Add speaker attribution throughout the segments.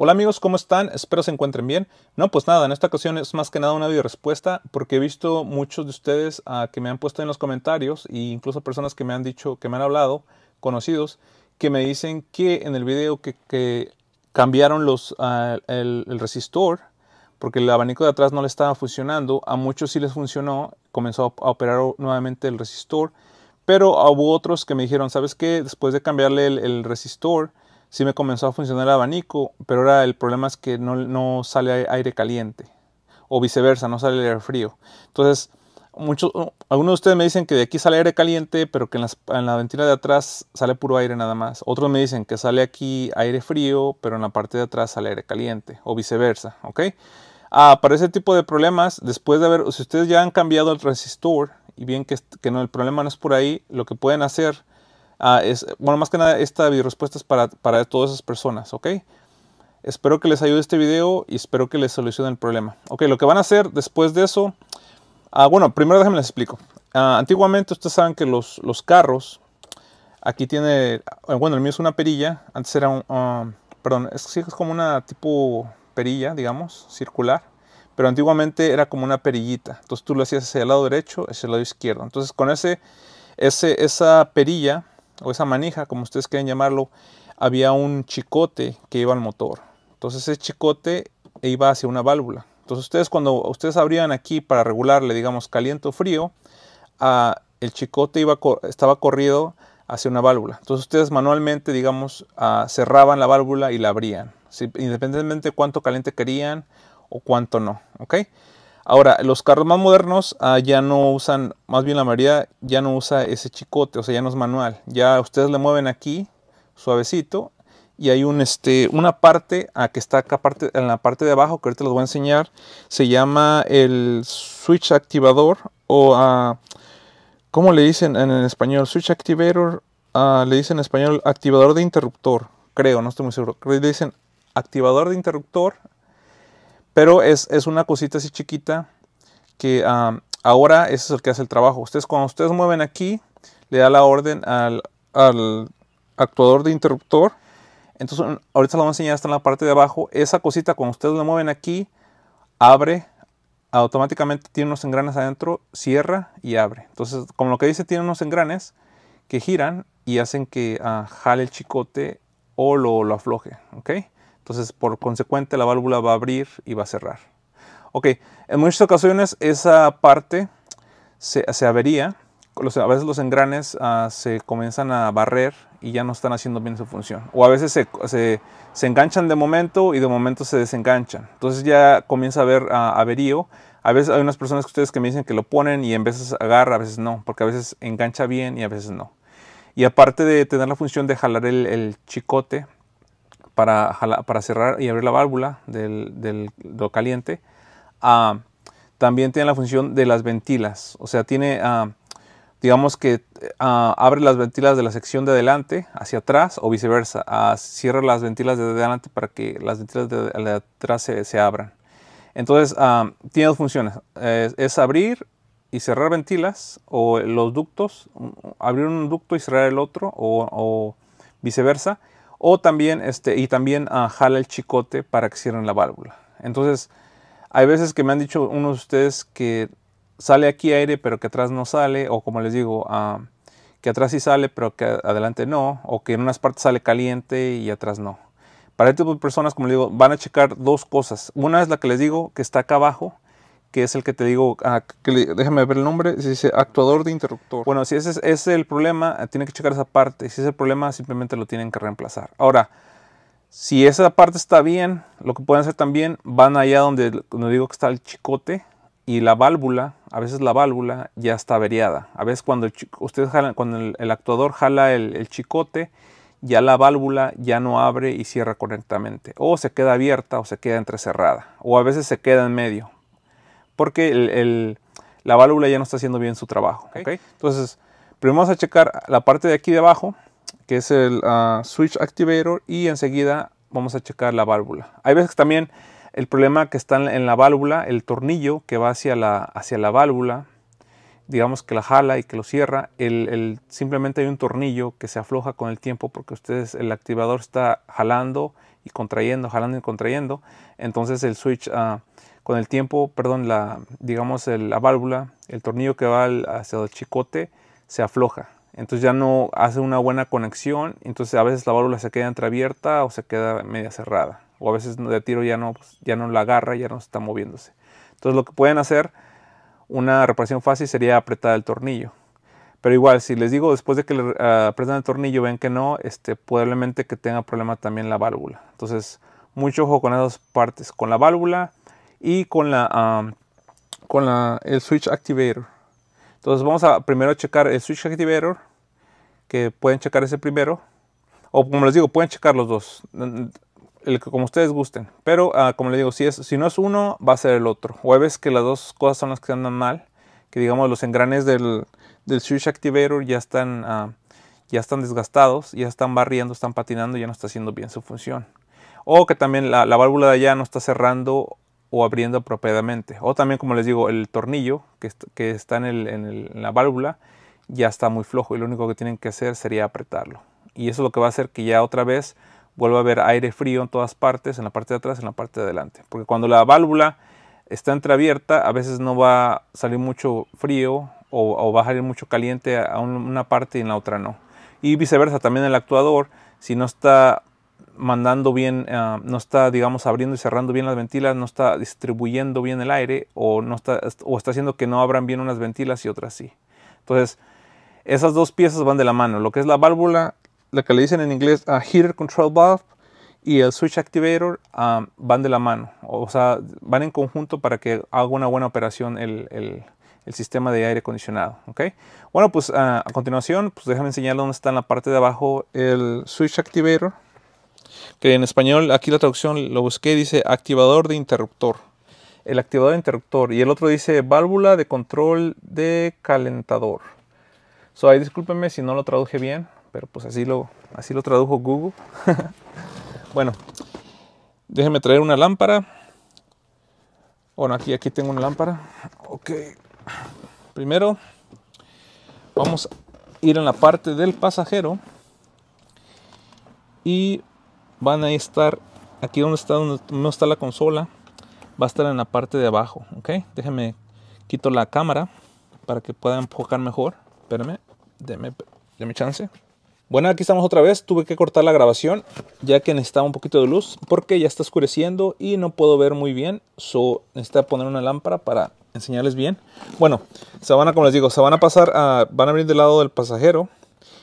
Speaker 1: Hola amigos, ¿cómo están? Espero se encuentren bien. No, pues nada, en esta ocasión es más que nada una video respuesta porque he visto muchos de ustedes ah, que me han puesto en los comentarios e incluso personas que me han dicho, que me han hablado, conocidos, que me dicen que en el video que, cambiaron los, ah, el, resistor porque el abanico de atrás no le estaba funcionando. A muchos sí les funcionó, comenzó a operar nuevamente el resistor, pero hubo otros que me dijeron, ¿sabes qué? Después de cambiarle el resistor, sí me comenzó a funcionar el abanico, pero ahora el problema es que no, sale aire caliente. O viceversa, no sale aire frío. Entonces, muchos, algunos de ustedes me dicen que de aquí sale aire caliente, pero que en, la ventana de atrás sale puro aire nada más. Otros me dicen que sale aquí aire frío, pero en la parte de atrás sale aire caliente. O viceversa, ¿ok? Ah, para ese tipo de problemas, después de haber, si ustedes ya han cambiado el transistor, y bien que, no, el problema no es por ahí, lo que pueden hacer Ah, bueno, más que nada, esta video respuesta es para, todas esas personas, ¿ok? Espero que les ayude este video y espero que les solucione el problema. Ok, lo que van a hacer después de eso... Ah, bueno, primero déjenme les explico. Ah, antiguamente ustedes saben que los, los, carros... Aquí tiene... Bueno, el mío es una perilla. Antes era un... perdón, es, es como una tipo perilla, digamos, circular. Pero antiguamente era como una perillita. Entonces tú lo hacías hacia el lado derecho, hacia el lado izquierdo. Entonces con ese, ese, esa perilla o esa manija, como ustedes quieran llamarlo, había un chicote que iba al motor. Entonces ese chicote iba hacia una válvula. Entonces ustedes cuando ustedes abrían aquí para regularle, digamos, caliente o frío, ah, el chicote iba, estaba corrido hacia una válvula. Entonces ustedes manualmente, digamos, ah, cerraban la válvula y la abrían, independientemente de cuánto caliente querían o cuánto no. ¿ok? Ahora, los carros más modernos ah, ya no usan, más bien la mayoría ya no usa ese chicote, o sea, ya no es manual. Ya ustedes le mueven aquí suavecito y hay un, este, una parte a ah, que está acá parte, en la parte de abajo que ahorita les voy a enseñar. Se llama el switch activador o, ah, ¿cómo le dicen en español? Switch activator, le dicen en español activador de interruptor, creo, no estoy muy seguro. Le dicen activador de interruptor pero es, una cosita así chiquita que ahora ese es el que hace el trabajo. Ustedes cuando ustedes mueven aquí, le da la orden al, actuador de interruptor. Entonces ahorita lo voy a enseñar hasta en la parte de abajo. Esa cosita cuando ustedes lo mueven aquí, abre automáticamente tiene unos engranes adentro, cierra y abre. Entonces, como lo que dice, tiene unos engranes que giran y hacen que ah, jale el chicote o lo, afloje. ¿ok? Entonces, por consecuente, la válvula va a abrir y va a cerrar. Ok, en muchas ocasiones esa parte se, se avería. a veces los engranes ah, se comienzan a barrer y ya no están haciendo bien su función. O a veces se, se, enganchan de momento y de momento se desenganchan. Entonces ya comienza a haber ah, averío. A veces hay unas personas que ustedes que me dicen que lo ponen y en veces agarra, a veces no, porque a veces engancha bien y a veces no. Y aparte de tener la función de jalar el chicote, para, cerrar y abrir la válvula del, caliente. Ah, también tiene la función de las ventilas, o sea, tiene, ah, digamos que ah, abre las ventilas de la sección de adelante hacia atrás o viceversa, cierra las ventilas de adelante para que las ventilas de, atrás se, abran. Entonces, tiene dos funciones, es, abrir y cerrar ventilas o los ductos, abrir un ducto y cerrar el otro o viceversa. O también, este, y también a ah, jala el chicote para que cierren la válvula. Entonces, hay veces que me han dicho unos de ustedes que sale aquí aire pero que atrás no sale, o como les digo, ah, que atrás sí sale pero que adelante no, o que en unas partes sale caliente y atrás no. Para este tipo de personas, como les digo, van a checar dos cosas. Una es la que les digo que está acá abajo, que es el que te digo, ah, déjame ver el nombre, se dice actuador de interruptor. Bueno, si ese es, el problema, ah, tiene que checar esa parte. Si es el problema, simplemente lo tienen que reemplazar. Ahora, si esa parte está bien, lo que pueden hacer también, van allá donde, donde digo que está el chicote y la válvula, a veces la válvula ya está averiada. A veces cuando, el, ustedes el, actuador jala el, el chicote, ya la válvula ya no abre y cierra correctamente. O se queda abierta o se queda entrecerrada. O a veces se queda en medio porque la válvula ya no está haciendo bien su trabajo. Entonces, primero vamos a checar la parte de aquí de abajo, que es el ah, switch activator, y enseguida vamos a checar la válvula. Hay veces también el problema que está en la válvula, el tornillo que va hacia la, hacia la válvula, digamos que la jala y que lo cierra, el, simplemente hay un tornillo que se afloja con el tiempo porque ustedes, el activador está jalando y contrayendo, jalando y contrayendo, entonces el switch ah, con el tiempo, perdón, la, digamos, la válvula, el tornillo que va hacia el chicote se afloja. Entonces ya no hace una buena conexión, entonces a veces la válvula se queda entreabierta o se queda media cerrada. O a veces de tiro ya no, pues, ya no la agarra, ya no está moviéndose. Entonces lo que pueden hacer, una reparación fácil sería apretar el tornillo. Pero igual, si les digo después de que eh, apretan el tornillo, ven que no, este, probablemente que tenga problema también la válvula. Entonces, mucho ojo con esas partes, con la válvula y con la con el switch activator entonces vamos a primero checar el switch activator que pueden checar ese primero o como les digo pueden checar los dos el como ustedes gusten pero ah, como les digo si es si no es uno va a ser el otro o hay que las dos cosas son las que andan mal que digamos los engranes del, switch activator ya están ah, ya están desgastados, ya están barriendo, están patinando, ya no está haciendo bien su función. O que también la, la válvula de allá no está cerrando o abriendo apropiadamente. O también, como les digo, el tornillo que, que está en, la válvula ya está muy flojo y lo único que tienen que hacer sería apretarlo. Y eso es lo que va a hacer que ya otra vez vuelva a haber aire frío en todas partes, en la parte de atrás, en la parte de adelante. Porque cuando la válvula está entreabierta, a veces no va a salir mucho frío o, va a salir mucho caliente a una parte y en la otra no. Y viceversa, también el actuador, si no está mandando bien, ah, no está, digamos, abriendo y cerrando bien las ventilas, no está distribuyendo bien el aire o, no está, está haciendo que no abran bien unas ventilas y otras sí. Entonces, esas dos piezas van de la mano. Lo que es la válvula, la que le dicen en inglés a ah, heater control valve y el switch activator ah, van de la mano. O sea, van en conjunto para que haga una buena operación el, sistema de aire acondicionado. ¿okay? Bueno, pues a continuación, pues déjame enseñar dónde está en la parte de abajo el switch activator que en español, aquí la traducción lo busqué, dice activador de interruptor. El activador de interruptor. Y el otro dice válvula de control de calentador. So, discúlpenme si no lo traduje bien, pero pues así lo, así lo tradujo Google. bueno, déjenme traer una lámpara. Bueno, aquí, aquí tengo una lámpara. Ok. Primero, vamos a ir en la parte del pasajero. Y van a estar aquí donde está, no está la consola, va a estar en la parte de abajo, ¿ok? Déjenme quito la cámara para que pueda enfocar mejor. Espérame, déme, déme chance. Bueno, aquí estamos otra vez. Tuve que cortar la grabación ya que necesitaba un poquito de luz porque ya está oscureciendo y no puedo ver muy bien. So, poner una lámpara para enseñarles bien. Bueno, se van a, como les digo, se van a pasar a, van a venir del lado del pasajero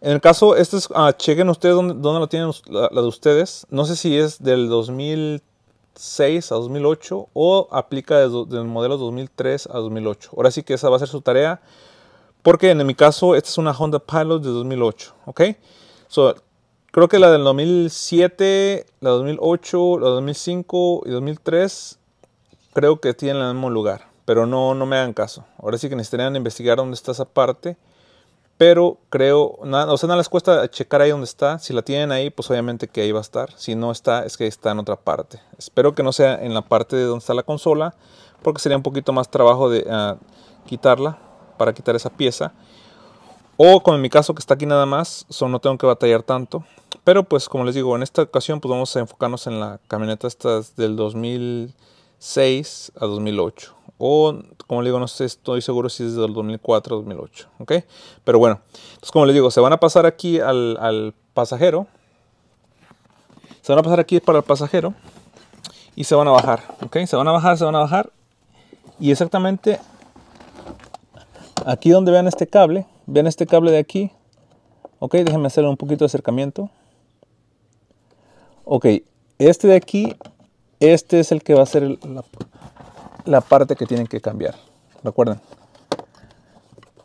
Speaker 1: en el caso, este es, ah, chequen ustedes dónde, dónde lo tienen la, de ustedes. No sé si es del 2006 a 2008 o aplica del modelo 2003 a 2008. Ahora sí que esa va a ser su tarea. Porque en mi caso, esta es una Honda Pilot de 2008. ¿Ok? So, creo que la del 2007, la 2008, la 2005 y 2003 creo que tienen el mismo lugar. Pero no, no me hagan caso. Ahora sí que necesitarían investigar dónde está esa parte pero creo, nada, o sea, nada les cuesta checar ahí donde está. Si la tienen ahí, pues obviamente que ahí va a estar. Si no está, es que está en otra parte. Espero que no sea en la parte de donde está la consola, porque sería un poquito más trabajo de ah, quitarla, para quitar esa pieza. O como en mi caso que está aquí nada más, so no tengo que batallar tanto. Pero pues como les digo, en esta ocasión pues vamos a enfocarnos en la camioneta estas del 2006 a 2008. O, como le digo, no sé, estoy seguro si es del 2004, o 2008. ¿Ok? Pero bueno, entonces como les digo, se van a pasar aquí al, pasajero. Se van a pasar aquí para el pasajero. Y se van a bajar. ¿Ok? Se van a bajar, se van a bajar. Y exactamente aquí donde vean este cable, vean este cable de aquí. Ok, déjenme hacer un poquito de acercamiento. Ok, este de aquí, este es el que va a ser el, la, la parte que tienen que cambiar. Recuerden,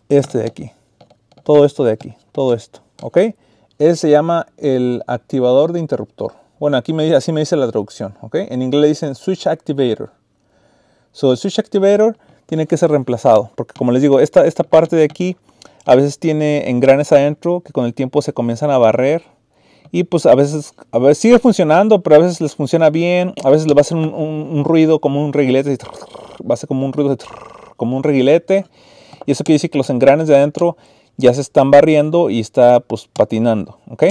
Speaker 1: este de aquí, todo esto de aquí, todo esto, ¿ok? Ese se llama el activador de interruptor. Bueno, aquí me dice, así me dice la traducción, ¿ok? En inglés dicen switch activator. So, el switch activator tiene que ser reemplazado, porque como les digo, esta, esta parte de aquí a veces tiene engranes adentro que con el tiempo se comienzan a barrer y pues a veces, a sigue funcionando, pero a veces les funciona bien. A veces le va a hacer un, ruido como un reguilete. Va a ser como un ruido de, como un reguilete. Y eso quiere decir que los engranes de adentro ya se están barriendo y está pues patinando. ¿Ok?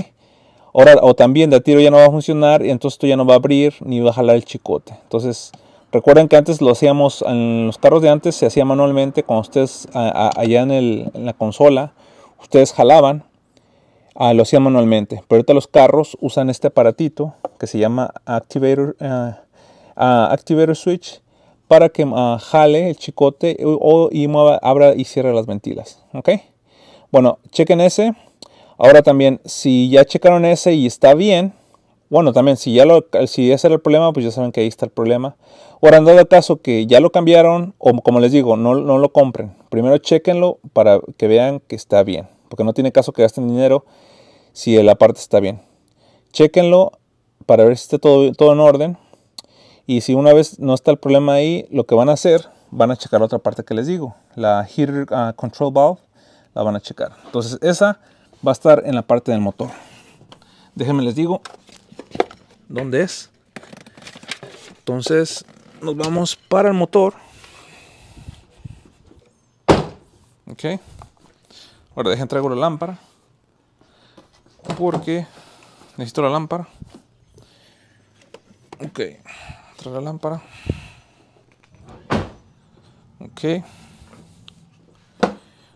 Speaker 1: Ahora, o también de tiro ya no va a funcionar y entonces esto ya no va a abrir ni va a jalar el chicote. Entonces, recuerden que antes lo hacíamos en los carros de antes, se hacía manualmente con ustedes allá en la consola, ustedes jalaban Ah, lo hacía manualmente, pero ahorita los carros usan este aparatito que se llama Activator, ah, ah, Switch para que jale el chicote o, y mueva, abra y cierre las ventilas. ¿ok? Bueno, chequen ese. Ahora también, si ya checaron ese y está bien, bueno, también si ya lo, si ese era el problema, pues ya saben que ahí está el problema. Ahora, en dado caso que ya lo cambiaron, o como les digo, no, no lo compren. Primero chequenlo para que vean que está bien. Porque no tiene caso que gasten dinero si la parte está bien. Chequenlo para ver si está todo, en orden. Y si una vez no está el problema ahí, lo que van a hacer, van a checar la otra parte que les digo. La heater ah, control valve, la van a checar. Entonces esa va a estar en la parte del motor. Déjenme les digo dónde es. Entonces nos vamos para el motor. Ok. Ahora dejen traigo la lámpara porque necesito la lámpara. Ok, trae la lámpara. Ok.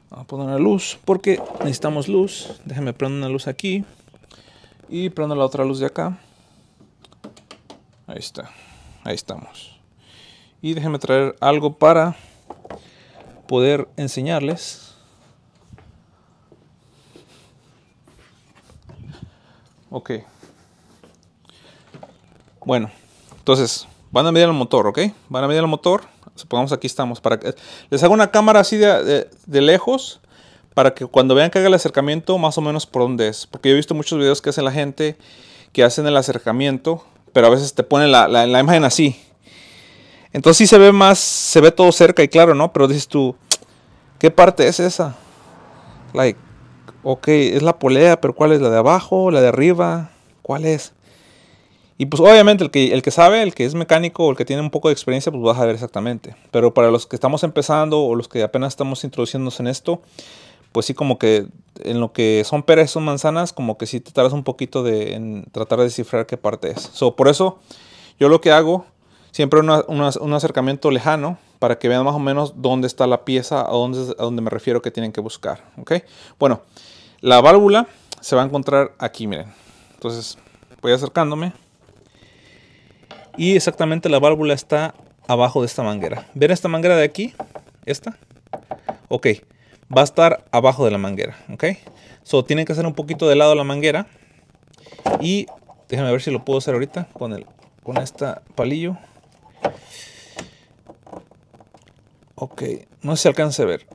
Speaker 1: Vamos a poner la luz porque necesitamos luz. Déjenme prender una luz aquí. Y prendo la otra luz de acá. Ahí está. Ahí estamos. Y déjenme traer algo para poder enseñarles Ok. Bueno, entonces van a medir el motor, ¿ok? Van a medir el motor. Supongamos aquí estamos. Para que, les hago una cámara así de, de, lejos para que cuando vean que haga el acercamiento más o menos por dónde es. Porque yo he visto muchos videos que hace la gente que hacen el acercamiento, pero a veces te ponen la, la, la imagen así. Entonces sí se ve más, se ve todo cerca y claro, ¿no? Pero dices tú, ¿qué parte es esa? Like, Ok, es la polea, pero ¿cuál es la de abajo? ¿La de arriba? ¿Cuál es? Y pues obviamente el que, el que sabe, el que es mecánico o el que tiene un poco de experiencia, pues vas a ver exactamente. Pero para los que estamos empezando o los que apenas estamos introduciéndonos en esto, pues sí como que en lo que son peras y son manzanas, como que sí te tardas un poquito de, en tratar de descifrar qué parte es. So, por eso yo lo que hago, siempre un acercamiento lejano para que vean más o menos dónde está la pieza, a dónde, a dónde me refiero que tienen que buscar. ¿ok? Bueno. La válvula se va a encontrar aquí, miren. Entonces voy acercándome. Y exactamente la válvula está abajo de esta manguera. ¿Ven esta manguera de aquí? ¿Esta? Ok. Va a estar abajo de la manguera. Ok. So, tienen que hacer un poquito de lado la manguera. Y déjenme ver si lo puedo hacer ahorita con, el, esta palillo. Ok. No se alcance a ver.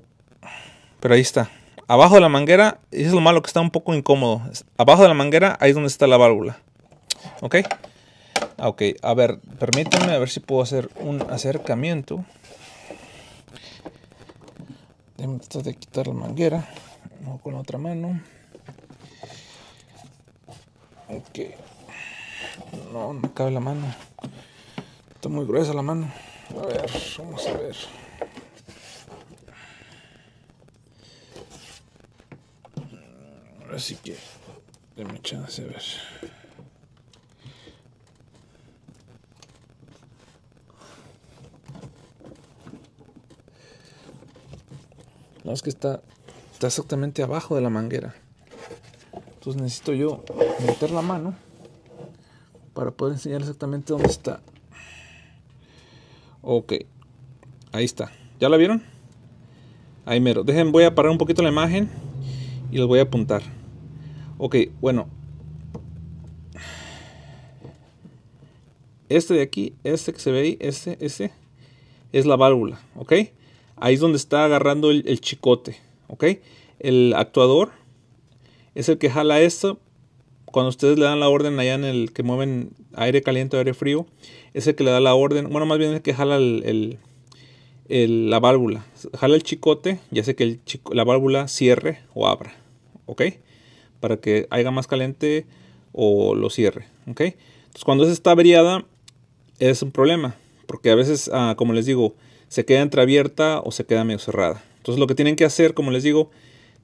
Speaker 1: Pero ahí está. Abajo de la manguera, y eso es lo malo que está un poco incómodo. Abajo de la manguera, ahí es donde está la válvula. ¿Ok? Ah, ok, a ver, permítanme a ver si puedo hacer un acercamiento. Debo de quitar la manguera. con la otra mano. Ok. No, no cabe la mano. Está muy gruesa la mano. A ver, vamos a ver. Así que, denme chance de ver. No, es que está, está exactamente abajo de la manguera. Entonces necesito yo meter la mano para poder enseñar exactamente dónde está. Ok, ahí está. ¿Ya la vieron? Ahí mero. Dejen, voy a parar un poquito la imagen y los voy a apuntar. Ok, bueno. Este de aquí, este que se ve ahí, este, este, es la válvula, ¿ok? Ahí es donde está agarrando el, chicote, ¿ok? El actuador es el que jala esto. Cuando ustedes le dan la orden allá en el que mueven aire caliente o aire frío, es el que le da la orden. Bueno, más bien es el que jala el, la válvula. Jala el chicote y hace que la válvula cierre o abra. ¿Ok? para que haya más caliente o lo cierre. ¿ok? Entonces cuando esa está variada, es un problema porque a veces, ah, como les digo, se queda entreabierta o se queda medio cerrada. Entonces lo que tienen que hacer, como les digo,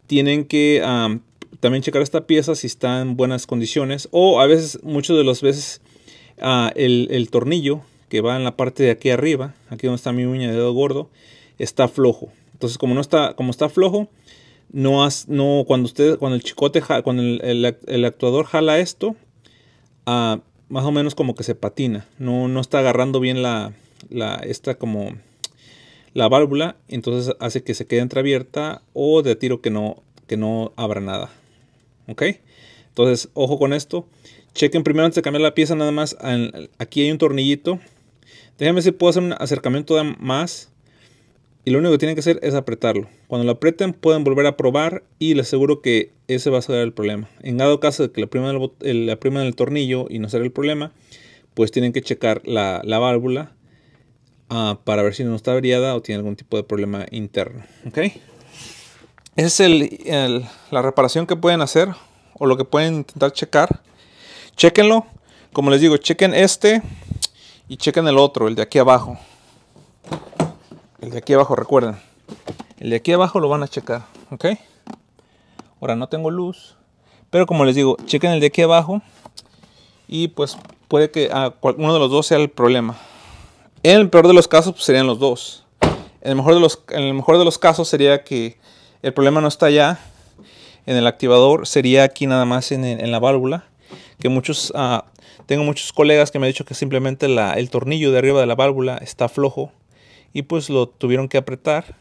Speaker 1: tienen que ah, también checar esta pieza si está en buenas condiciones o a veces, muchas de las veces, ah, el, el, tornillo que va en la parte de aquí arriba, aquí donde está mi uña de dedo gordo, está flojo. Entonces como no está, como está flojo, no, has, no cuando ustedes cuando el chicote, cuando el, el, actuador jala esto, ah, más o menos como que se patina, no, no está agarrando bien la, la, esta como la válvula, entonces hace que se quede entreabierta o de tiro que no, que no abra nada. ¿Ok? Entonces, ojo con esto. Chequen primero antes de cambiar la pieza, nada más. aquí hay un tornillito. Déjenme si puedo hacer un acercamiento más y lo único que tienen que hacer es apretarlo. Cuando lo aprieten pueden volver a probar y les aseguro que ese va a ser el problema. En dado caso de que le prima eh, el, tornillo y no será el problema, pues tienen que checar la, válvula ah, para ver si no está averiada o tiene algún tipo de problema interno. Esa es la reparación que pueden hacer o lo que pueden intentar checar. Chequenlo. Como les digo, chequen este y chequen el otro, el de aquí abajo. El de aquí abajo, recuerden. El de aquí abajo lo van a checar, ¿ok? Ahora no tengo luz. Pero como les digo, chequen el de aquí abajo. Y pues puede que a uno de los dos sea el problema. En el peor de los casos pues, serían los dos. En el, mejor de los, en el mejor de los casos sería que el problema no está allá en el activador, sería aquí nada más en, la válvula. Que muchos, ah, tengo muchos colegas que me han dicho que simplemente el tornillo de arriba de la válvula está flojo y pues lo tuvieron que apretar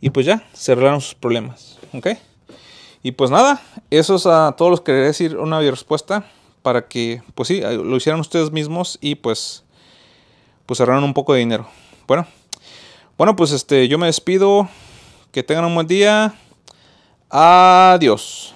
Speaker 1: y pues ya cerraron sus problemas, ¿ok? Y pues nada, eso es a todos los que quería decir una respuesta para que pues sí, lo hicieran ustedes mismos y pues pues cerraron un poco de dinero. Bueno, bueno, pues este, yo me despido. Que tengan un buen día. Adiós.